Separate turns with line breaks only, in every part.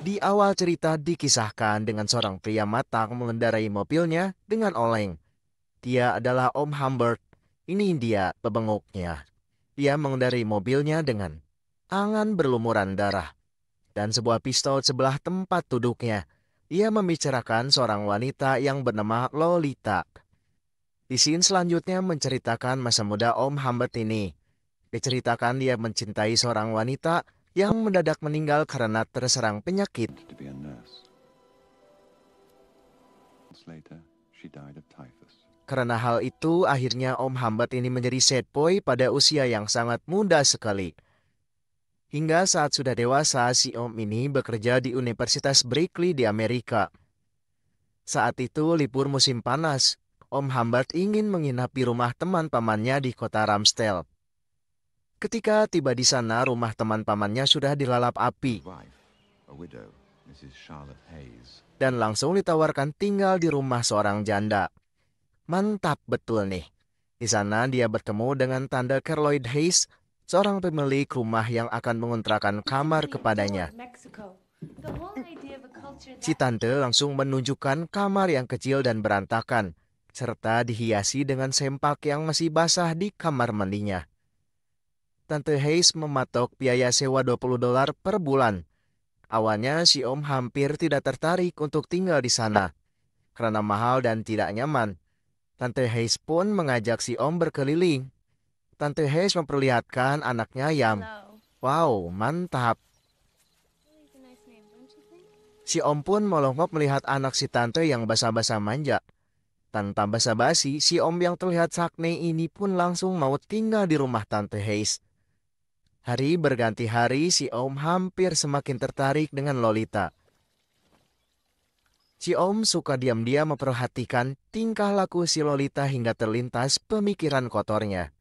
Di awal cerita dikisahkan dengan seorang pria matang mengendarai mobilnya dengan oleng. Dia adalah Om Humbert. Ini dia pebenguknya. Dia mengendarai mobilnya dengan angan berlumuran darah dan sebuah pistol sebelah tempat duduknya. Ia membicarakan seorang wanita yang bernama Lolita. Di scene selanjutnya menceritakan masa muda Om Humbert ini. Diceritakan dia mencintai seorang wanita yang mendadak meninggal karena terserang penyakit. Karena hal itu, akhirnya Om Hambat ini menjadi sad boy pada usia yang sangat muda sekali. Hingga saat sudah dewasa, si Om ini bekerja di Universitas Berkeley di Amerika. Saat itu libur musim panas, Om Hambat ingin menginap di rumah teman pamannya di kota Ramstel. Ketika tiba di sana, rumah teman pamannya sudah dilalap api. Dan langsung ditawarkan tinggal di rumah seorang janda. Mantap betul nih. Di sana dia bertemu dengan tanda Carloid Hayes, seorang pemilik rumah yang akan mengontrakan kamar kepadanya. Si tante langsung menunjukkan kamar yang kecil dan berantakan, serta dihiasi dengan sempak yang masih basah di kamar mandinya. Tante Hayes mematok biaya sewa 20 dolar per bulan. Awalnya si Om hampir tidak tertarik untuk tinggal di sana, karena mahal dan tidak nyaman. Tante Hayes pun mengajak si Om berkeliling. Tante Hayes memperlihatkan anaknya yang Wow, mantap. Si Om pun melongok melihat anak si Tante yang basa-basa manja. Tanpa basa-basi, si Om yang terlihat sakne ini pun langsung mau tinggal di rumah Tante Hayes. Hari berganti hari, si Om hampir semakin tertarik dengan Lolita. Si Om suka diam-diam memperhatikan tingkah laku si Lolita hingga terlintas pemikiran kotornya.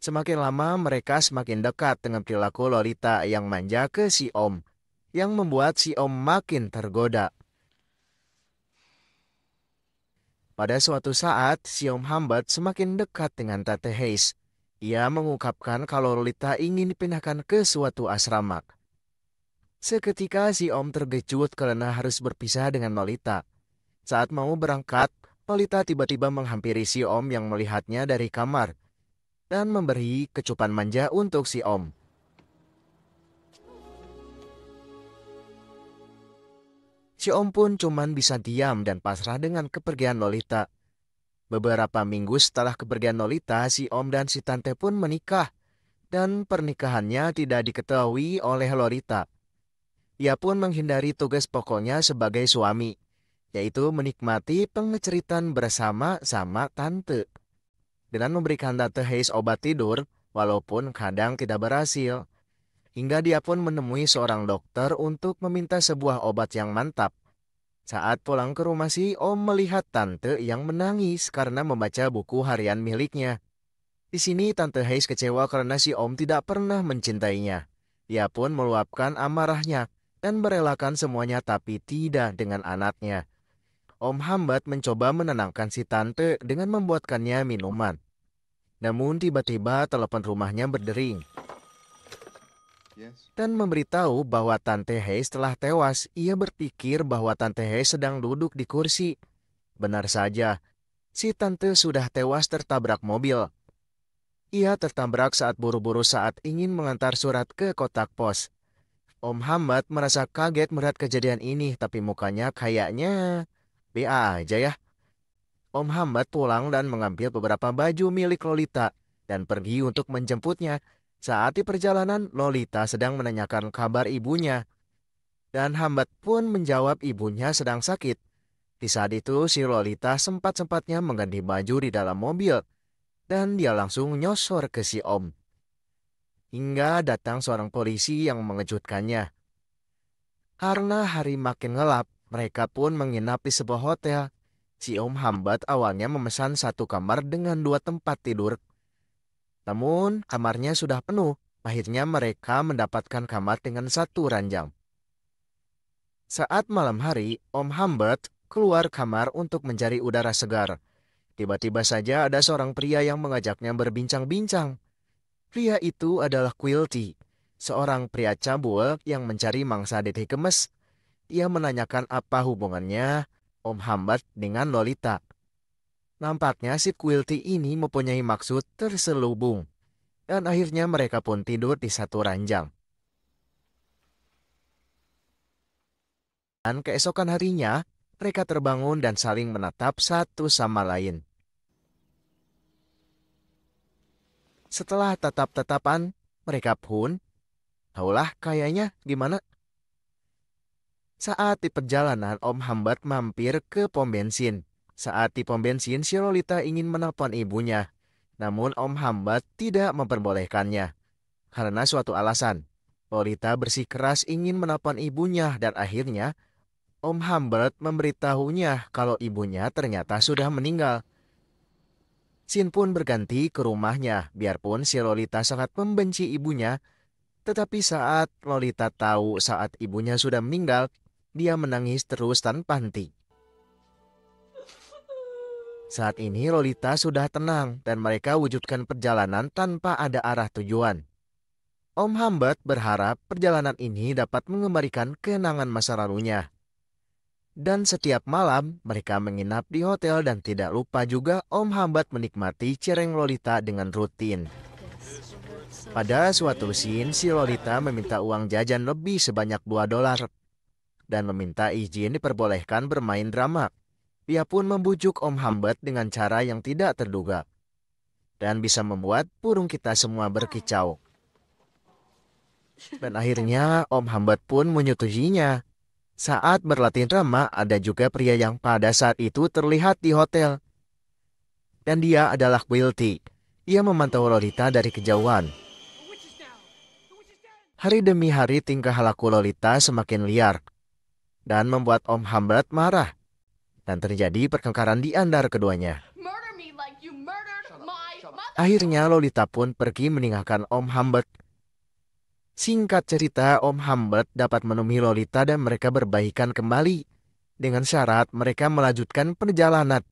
Semakin lama mereka semakin dekat dengan perilaku Lolita yang manja ke si Om, yang membuat si Om makin tergoda. Pada suatu saat, si om Hambat semakin dekat dengan Tate Hayes. Ia mengungkapkan kalau Lolita ingin dipindahkan ke suatu asrama. Seketika si Om tergejut karena harus berpisah dengan Lolita. Saat mau berangkat, Lolita tiba-tiba menghampiri si Om yang melihatnya dari kamar dan memberi kecupan manja untuk si Om. Si Om pun cuman bisa diam dan pasrah dengan kepergian Lolita. Beberapa minggu setelah kepergian Lolita, si Om dan si Tante pun menikah, dan pernikahannya tidak diketahui oleh Lolita. Ia pun menghindari tugas pokoknya sebagai suami, yaitu menikmati pengeceritan bersama sama Tante. Dengan memberikan Tante Hayes obat tidur, walaupun kadang tidak berhasil, hingga dia pun menemui seorang dokter untuk meminta sebuah obat yang mantap. Saat pulang ke rumah si Om melihat tante yang menangis karena membaca buku harian miliknya. Di sini tante Hayes kecewa karena si Om tidak pernah mencintainya. Ia pun meluapkan amarahnya dan merelakan semuanya tapi tidak dengan anaknya. Om Hambat mencoba menenangkan si tante dengan membuatkannya minuman. Namun tiba-tiba telepon rumahnya berdering dan memberitahu bahwa Tante Hayes telah tewas. Ia berpikir bahwa Tante Hayes sedang duduk di kursi. Benar saja, si Tante sudah tewas tertabrak mobil. Ia tertabrak saat buru-buru saat ingin mengantar surat ke kotak pos. Om Hamad merasa kaget melihat kejadian ini, tapi mukanya kayaknya BA aja ya. Om Hamad pulang dan mengambil beberapa baju milik Lolita dan pergi untuk menjemputnya saat di perjalanan, Lolita sedang menanyakan kabar ibunya. Dan Hambat pun menjawab ibunya sedang sakit. Di saat itu, si Lolita sempat-sempatnya mengganti baju di dalam mobil. Dan dia langsung nyosor ke si Om. Hingga datang seorang polisi yang mengejutkannya. Karena hari makin ngelap, mereka pun menginap di sebuah hotel. Si Om Hambat awalnya memesan satu kamar dengan dua tempat tidur namun, kamarnya sudah penuh. Akhirnya mereka mendapatkan kamar dengan satu ranjang. Saat malam hari, Om Humbert keluar kamar untuk mencari udara segar. Tiba-tiba saja ada seorang pria yang mengajaknya berbincang-bincang. Pria itu adalah Quilty, seorang pria cabul yang mencari mangsa detik kemes. Ia menanyakan apa hubungannya Om Humbert dengan Lolita. Nampaknya si Quilty ini mempunyai maksud terselubung. Dan akhirnya mereka pun tidur di satu ranjang. Dan keesokan harinya, mereka terbangun dan saling menatap satu sama lain. Setelah tatap-tatapan, mereka pun, taulah kayaknya gimana? Saat di perjalanan, Om Hambat mampir ke pom bensin. Saat di pom bensin, Sirolita ingin menelpon ibunya. Namun Om Hambat tidak memperbolehkannya. Karena suatu alasan, Lolita bersikeras ingin menelpon ibunya dan akhirnya Om Hambat memberitahunya kalau ibunya ternyata sudah meninggal. Sin pun berganti ke rumahnya, biarpun si Lolita sangat membenci ibunya. Tetapi saat Lolita tahu saat ibunya sudah meninggal, dia menangis terus tanpa henti. Saat ini Lolita sudah tenang dan mereka wujudkan perjalanan tanpa ada arah tujuan. Om Hambat berharap perjalanan ini dapat mengembalikan kenangan masa lalunya. Dan setiap malam mereka menginap di hotel dan tidak lupa juga Om Hambat menikmati cireng Lolita dengan rutin. Pada suatu scene, si Lolita meminta uang jajan lebih sebanyak 2 dolar dan meminta izin diperbolehkan bermain drama ia pun membujuk Om Hambat dengan cara yang tidak terduga. Dan bisa membuat burung kita semua berkicau. Dan akhirnya Om Hambat pun menyetujuinya. Saat berlatih drama, ada juga pria yang pada saat itu terlihat di hotel. Dan dia adalah Wilty. Ia memantau Lolita dari kejauhan. Hari demi hari tingkah laku Lolita semakin liar. Dan membuat Om Hambat marah dan terjadi pertengkaran di antara keduanya. Akhirnya Lolita pun pergi meninggalkan Om Humbert. Singkat cerita, Om Humbert dapat menemui Lolita dan mereka berbaikan kembali dengan syarat mereka melanjutkan perjalanan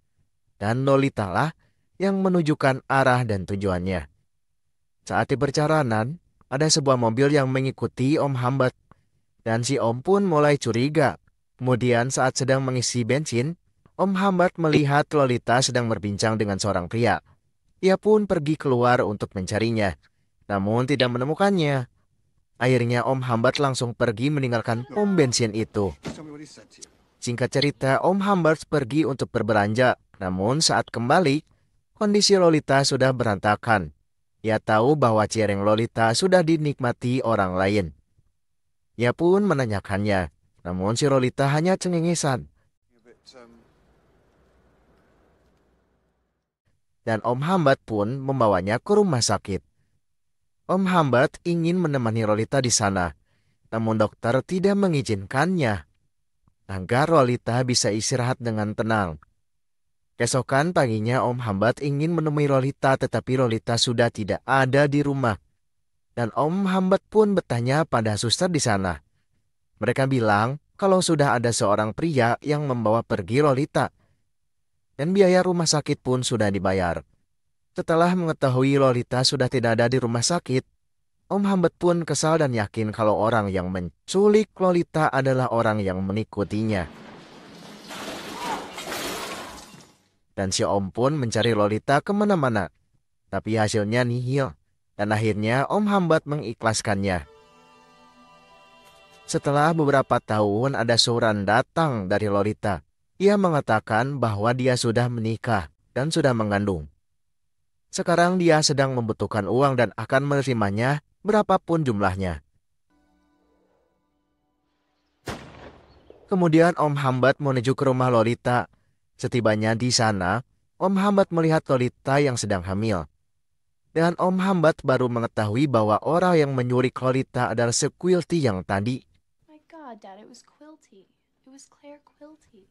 dan Lolita lah yang menunjukkan arah dan tujuannya. Saat di perjalanan, ada sebuah mobil yang mengikuti Om Humbert, dan si Om pun mulai curiga Kemudian saat sedang mengisi bensin, Om Hamad melihat Lolita sedang berbincang dengan seorang pria. Ia pun pergi keluar untuk mencarinya, namun tidak menemukannya. Akhirnya Om Hambat langsung pergi meninggalkan pom bensin itu. Singkat cerita, Om Hambat pergi untuk berbelanja. Namun saat kembali, kondisi Lolita sudah berantakan. Ia tahu bahwa cireng Lolita sudah dinikmati orang lain. Ia pun menanyakannya, namun si Rolita hanya cengengesan. Dan Om Hambat pun membawanya ke rumah sakit. Om Hambat ingin menemani Rolita di sana, namun dokter tidak mengizinkannya agar Rolita bisa istirahat dengan tenang. Kesokan paginya Om Hambat ingin menemui Rolita tetapi Rolita sudah tidak ada di rumah. Dan Om Hambat pun bertanya pada suster di sana. Mereka bilang kalau sudah ada seorang pria yang membawa pergi Lolita. Dan biaya rumah sakit pun sudah dibayar. Setelah mengetahui Lolita sudah tidak ada di rumah sakit, Om Hambet pun kesal dan yakin kalau orang yang menculik Lolita adalah orang yang mengikutinya. Dan si Om pun mencari Lolita kemana-mana. Tapi hasilnya nihil. Dan akhirnya Om Hambat mengikhlaskannya. Setelah beberapa tahun ada suran datang dari Lolita. Ia mengatakan bahwa dia sudah menikah dan sudah mengandung. Sekarang dia sedang membutuhkan uang dan akan menerimanya berapapun jumlahnya. Kemudian Om Hambat menuju ke rumah Lolita. Setibanya di sana, Om Hambat melihat Lolita yang sedang hamil. Dan Om Hambat baru mengetahui bahwa orang yang menyuri Lolita adalah Sequilty yang tadi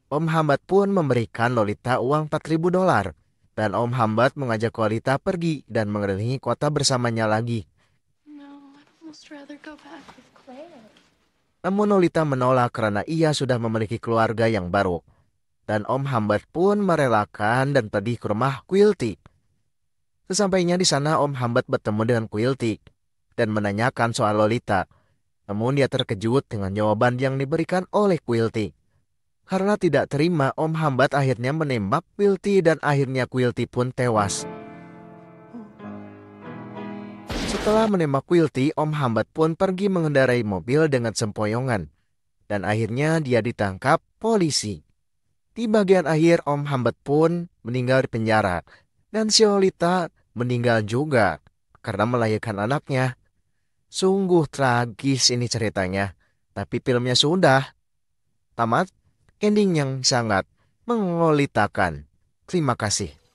Om Hambat pun memberikan Lolita uang 4000 dolar. Dan Om Hambat mengajak Lolita pergi dan mengelilingi kota bersamanya lagi. Namun Lolita menolak karena ia sudah memiliki keluarga yang baru. Dan Om Hambat pun merelakan dan pergi ke rumah Quilty. Sesampainya di sana Om Hambat bertemu dengan Quilty dan menanyakan soal Lolita. Namun dia terkejut dengan jawaban yang diberikan oleh Quilty. Karena tidak terima, Om Hambat akhirnya menembak Quilty dan akhirnya Quilty pun tewas. Setelah menembak Quilty, Om Hambat pun pergi mengendarai mobil dengan sempoyongan. Dan akhirnya dia ditangkap polisi. Di bagian akhir, Om Hambat pun meninggal di penjara. Dan Siolita meninggal juga karena melahirkan anaknya Sungguh tragis ini ceritanya, tapi filmnya sudah tamat, ending yang sangat mengolitakan. Terima kasih.